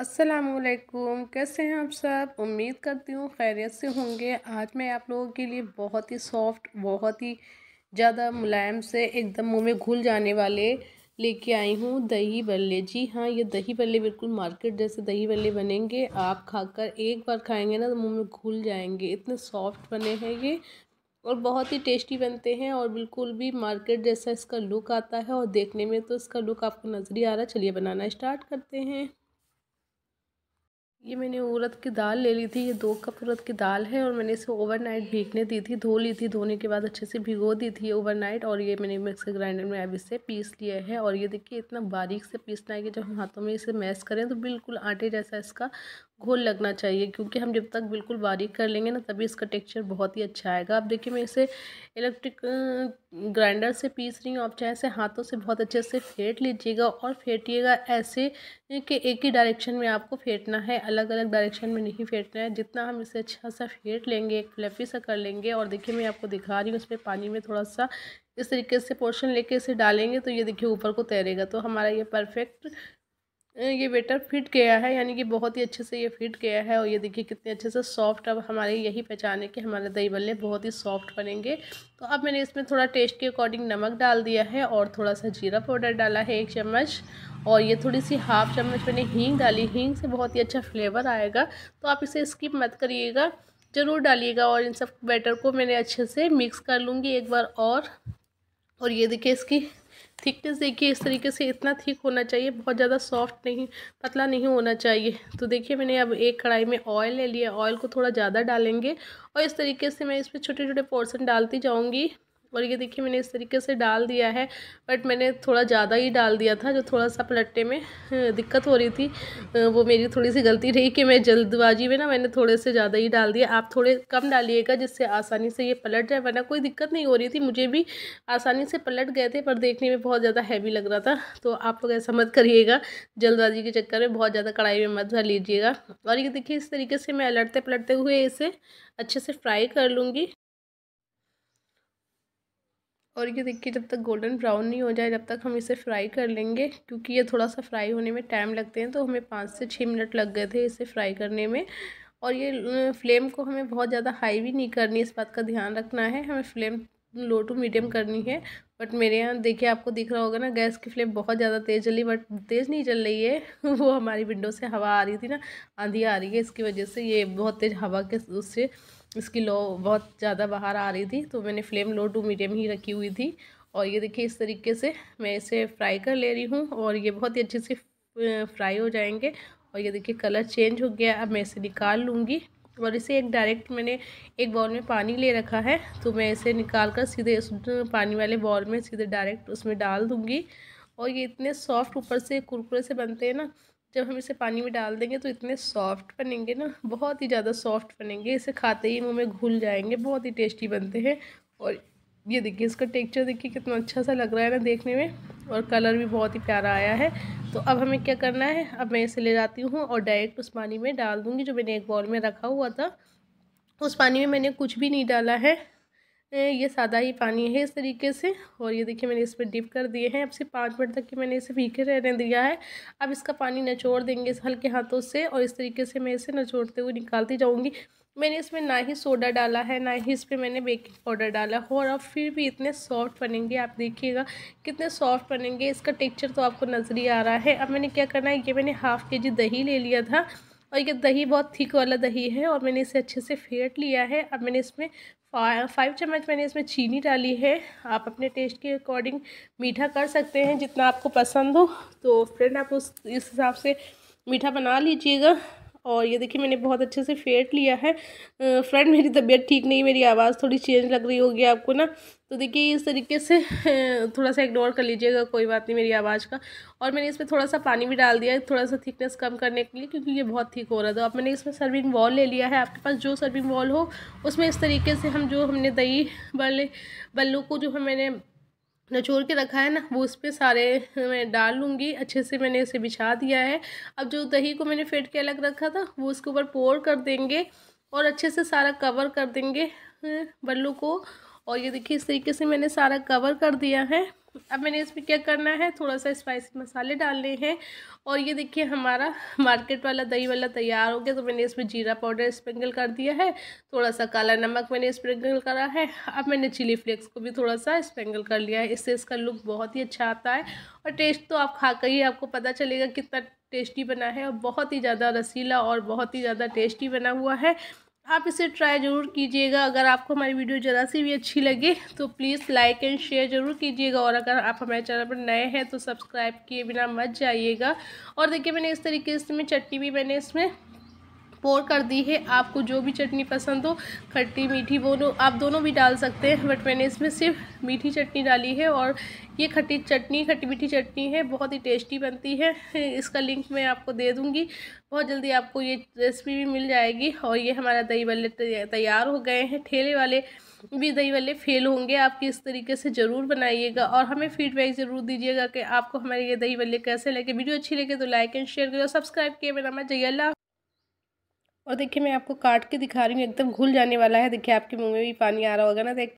असलकुम कैसे हैं आप सब उम्मीद करती हूँ खैरियत से होंगे आज मैं आप लोगों के लिए बहुत ही सॉफ्ट बहुत ही ज़्यादा मुलायम से एकदम मुँह में घुल जाने वाले लेके आई हूँ दही बल्ले जी हाँ ये दही बल्ले बिल्कुल मार्केट जैसे दही बल्ले बनेंगे आप खाकर एक बार खाएंगे ना तो मुँह में घुल जाएंगे इतने सॉफ्ट बने हैं ये और बहुत ही टेस्टी बनते हैं और बिल्कुल भी मार्केट जैसा इसका लुक आता है और देखने में तो इसका लुक आपको नज़र ही आ रहा है चलिए बनाना स्टार्ट करते हैं ये मैंने उड़द की दाल ले ली थी ये दो कप उड़द की दाल है और मैंने इसे ओवरनाइट भीगने दी थी धो ली थी धोने के बाद अच्छे से भिगो दी थी ओवरनाइट और ये मैंने मिक्सर ग्राइंडर में अब इसे पीस लिया है और ये देखिए इतना बारीक से पीसना है कि जब हम हाथों में इसे मैश करें तो बिल्कुल आटे जैसा इसका घोल लगना चाहिए क्योंकि हम जब तक बिल्कुल बारीक कर लेंगे ना तभी इसका टेक्सचर बहुत ही अच्छा आएगा आप देखिए मैं इसे इलेक्ट्रिक ग्राइंडर से पीस रही हूँ आप चाहे से हाथों से बहुत अच्छे से फेंट लीजिएगा और फेंटिएगा ऐसे कि एक ही डायरेक्शन में आपको फेंटना है अलग अलग डायरेक्शन में नहीं फेंटना है जितना हम इसे अच्छा सा फेंट लेंगे एक फ्लफी सा कर लेंगे और देखिए मैं आपको दिखा रही हूँ उसमें पानी में थोड़ा सा इस तरीके से पोर्शन लेके इसे डालेंगे तो ये देखिए ऊपर को तैरेगा तो हमारा ये परफेक्ट ये वेटर फिट गया है यानी कि बहुत ही अच्छे से ये फिट गया है और ये देखिए कितने अच्छे से सॉफ्ट अब हमारे यही पहचान है कि हमारे दही बल्ले बहुत ही सॉफ्ट बनेंगे तो अब मैंने इसमें थोड़ा टेस्ट के अकॉर्डिंग नमक डाल दिया है और थोड़ा सा जीरा पाउडर डाला है एक चम्मच और ये थोड़ी सी हाफ चम्मच मैंने हींग डाली हींग से बहुत ही अच्छा फ्लेवर आएगा तो आप इसे स्किप मत करिएगा ज़रूर डालिएगा और इन सब बैटर को मैंने अच्छे से मिक्स कर लूँगी एक बार और और ये देखिए इसकी थिकनेस देखिए इस तरीके से इतना थिक होना चाहिए बहुत ज़्यादा सॉफ्ट नहीं पतला नहीं होना चाहिए तो देखिए मैंने अब एक कढ़ाई में ऑयल ले लिया ऑयल को थोड़ा ज़्यादा डालेंगे और इस तरीके से मैं इसमें छोटे छोटे पोर्सन डालती जाऊँगी और ये देखिए मैंने इस तरीके से डाल दिया है बट मैंने थोड़ा ज़्यादा ही डाल दिया था जो थोड़ा सा पलटने में हाँ, दिक्कत हो रही थी वो मेरी थोड़ी सी गलती रही कि मैं जल्दबाजी में ना मैंने थोड़े से ज़्यादा ही डाल दिया आप थोड़े कम डालिएगा जिससे आसानी से ये पलट जाए वरना कोई दिक्कत नहीं हो रही थी मुझे भी आसानी से पलट गए थे पर देखने में बहुत ज़्यादा हैवी लग रहा था तो आप लोग ऐसा मत करिएगा जल्दबाजी के चक्कर में बहुत ज़्यादा कढ़ाई में मत भर लीजिएगा और ये देखिए इस तरीके से मैं पलटते पलटते हुए इसे अच्छे से फ्राई कर लूँगी और ये देखिए जब तक गोल्डन ब्राउन नहीं हो जाए जब तक हम इसे फ्राई कर लेंगे क्योंकि ये थोड़ा सा फ्राई होने में टाइम लगते हैं तो हमें पाँच से छः मिनट लग गए थे इसे फ्राई करने में और ये फ्लेम को हमें बहुत ज़्यादा हाई भी नहीं करनी इस बात का ध्यान रखना है हमें फ्लेम लो टू मीडियम करनी है बट मेरे यहाँ देखिए आपको दिख रहा होगा ना गैस की फ्लेम बहुत ज़्यादा तेज़ चली बट तेज़ नहीं चल रही है वो हमारी विंडो से हवा आ रही थी ना आंधी आ रही है इसकी वजह से ये बहुत तेज़ हवा के उससे इसकी लो बहुत ज़्यादा बाहर आ रही थी तो मैंने फ्लेम लो टू मीडियम ही रखी हुई थी और ये देखिए इस तरीके से मैं इसे फ्राई कर ले रही हूँ और ये बहुत ही अच्छे से फ्राई हो जाएंगे और ये देखिए कलर चेंज हो गया अब मैं इसे निकाल लूँगी और इसे एक डायरेक्ट मैंने एक बॉल में पानी ले रखा है तो मैं इसे निकाल कर सीधे उस पानी वाले बॉल में सीधे डायरेक्ट उसमें डाल दूँगी और ये इतने सॉफ्ट ऊपर से कुरकुरे से बनते हैं ना जब हम इसे पानी में डाल देंगे तो इतने सॉफ्ट बनेंगे ना बहुत ही ज़्यादा सॉफ्ट बनेंगे इसे खाते ही मुँह में घुल जाएंगे बहुत ही टेस्टी बनते हैं और ये देखिए इसका टेक्चर देखिए कितना अच्छा सा लग रहा है ना देखने में और कलर भी बहुत ही प्यारा आया है तो अब हमें क्या करना है अब मैं इसे ले जाती हूँ और डायरेक्ट उस पानी में डाल दूँगी जो मैंने एक बॉल में रखा हुआ था उस पानी में मैंने कुछ भी नहीं डाला है ये सादा ही पानी है इस तरीके से और ये देखिए मैंने इस पर डिप कर दिए हैं अब से पाँच मिनट तक कि मैंने इसे फीके रहने दिया है अब इसका पानी नचोड़ देंगे इस हल्के हाथों से और इस तरीके से मैं इसे नचोड़ते हुए निकालती जाऊँगी मैंने इसमें ना ही सोडा डाला है ना ही इस पर मैंने बेकिंग पाउडर डाला है और अब फिर भी इतने सॉफ्ट बनेंगे आप देखिएगा कितने सॉफ्ट बनेंगे इसका टेक्चर तो आपको नज़र ही आ रहा है अब मैंने क्या करना है ये मैंने हाफ़ के जी दही ले लिया था और ये दही बहुत थिक वाला दही है और मैंने इसे अच्छे से फेंट लिया है अब मैंने इसमें फाइव चम्मच मैंने इसमें चीनी डाली है आप अपने टेस्ट के अकॉर्डिंग मीठा कर सकते हैं जितना आपको पसंद हो तो फ्रेंड आप उस इस हिसाब से मीठा बना लीजिएगा और ये देखिए मैंने बहुत अच्छे से फेट लिया है फ्रेंड मेरी तबीयत ठीक नहीं मेरी आवाज़ थोड़ी चेंज लग रही होगी आपको ना तो देखिए इस तरीके से थोड़ा सा इग्नोर कर लीजिएगा कोई बात नहीं मेरी आवाज़ का और मैंने इसमें थोड़ा सा पानी भी डाल दिया थोड़ा सा थिकनेस कम करने के लिए क्योंकि ये बहुत ठीक हो रहा था अब मैंने इसमें सर्विंग वॉल ले लिया है आपके पास जो सर्विंग वॉल हो उसमें इस तरीके से हम जो हमने दही वाले बल्लू को जो हम मैंने नचोड़ के रखा है ना वो उस पर सारे मैं डाल लूँगी अच्छे से मैंने उसे बिछा दिया है अब जो दही को मैंने फेट के अलग रखा था वो उसके ऊपर पोर कर देंगे और अच्छे से सारा कवर कर देंगे बल्लू को और ये देखिए इस तरीके से मैंने सारा कवर कर दिया है अब मैंने इसमें क्या करना है थोड़ा सा स्पाइसी मसाले डालने हैं और ये देखिए हमारा मार्केट वाला दही वाला तैयार हो गया तो मैंने इसमें जीरा पाउडर स्प्रिंकल कर दिया है थोड़ा सा काला नमक मैंने स्प्रिंकल करा है अब मैंने चिली फ्लेक्स को भी थोड़ा सा स्प्रिंकल कर लिया है इससे इसका लुक बहुत ही अच्छा आता है और टेस्ट तो आप खा कर ही आपको पता चलेगा कितना टेस्टी बना है और बहुत ही ज़्यादा रसीला और बहुत ही ज़्यादा टेस्टी बना हुआ है आप इसे ट्राई ज़रूर कीजिएगा अगर आपको हमारी वीडियो ज़रा सी भी अच्छी लगे तो प्लीज़ लाइक एंड शेयर ज़रूर कीजिएगा और अगर आप हमारे चैनल पर नए हैं तो सब्सक्राइब किए बिना मत जाइएगा और देखिए मैंने इस तरीके से इसमें चटनी भी मैंने इसमें पोर कर दी है आपको जो भी चटनी पसंद हो खट्टी मीठी दोनों आप दोनों भी डाल सकते हैं बट मैंने इसमें सिर्फ मीठी चटनी डाली है और ये खट्टी चटनी खट्टी मीठी चटनी है बहुत ही टेस्टी बनती है इसका लिंक मैं आपको दे दूँगी बहुत जल्दी आपको ये रेसिपी भी मिल जाएगी और ये हमारा दही बल्ले तैयार हो गए हैं ठेले वाले भी दही वाले फेल होंगे आप किस तरीके से ज़रूर बनाइएगा और हमें फीडबैक ज़रूर दीजिएगा कि आपको हमारे ये दही वाले कैसे लगे वीडियो अच्छी लगे तो लाइक एंड शेयर करें और सब्सक्राइब किए मेरा मैं जयला और देखिए मैं आपको काट के दिखा रही हूँ एकदम घुल जाने वाला है देखिए आपके मुंह में भी पानी आ रहा होगा ना देख